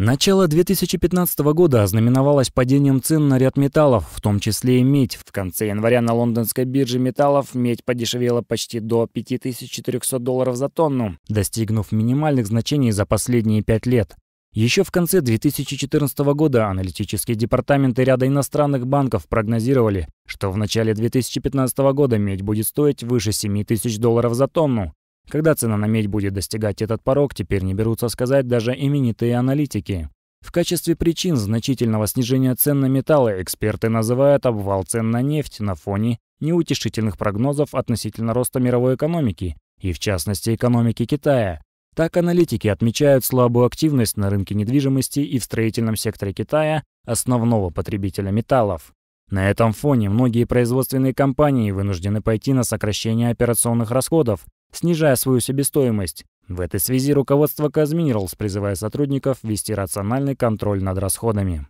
Начало 2015 года ознаменовалось падением цен на ряд металлов, в том числе и медь. В конце января на лондонской бирже металлов медь подешевела почти до 5400 долларов за тонну, достигнув минимальных значений за последние пять лет. Еще в конце 2014 года аналитические департаменты ряда иностранных банков прогнозировали, что в начале 2015 года медь будет стоить выше 7 тысяч долларов за тонну. Когда цена на медь будет достигать этот порог, теперь не берутся сказать даже именитые аналитики. В качестве причин значительного снижения цен на металлы эксперты называют обвал цен на нефть на фоне неутешительных прогнозов относительно роста мировой экономики и, в частности, экономики Китая. Так аналитики отмечают слабую активность на рынке недвижимости и в строительном секторе Китая, основного потребителя металлов. На этом фоне многие производственные компании вынуждены пойти на сокращение операционных расходов, снижая свою себестоимость. В этой связи руководство КазМинералс призывает сотрудников вести рациональный контроль над расходами.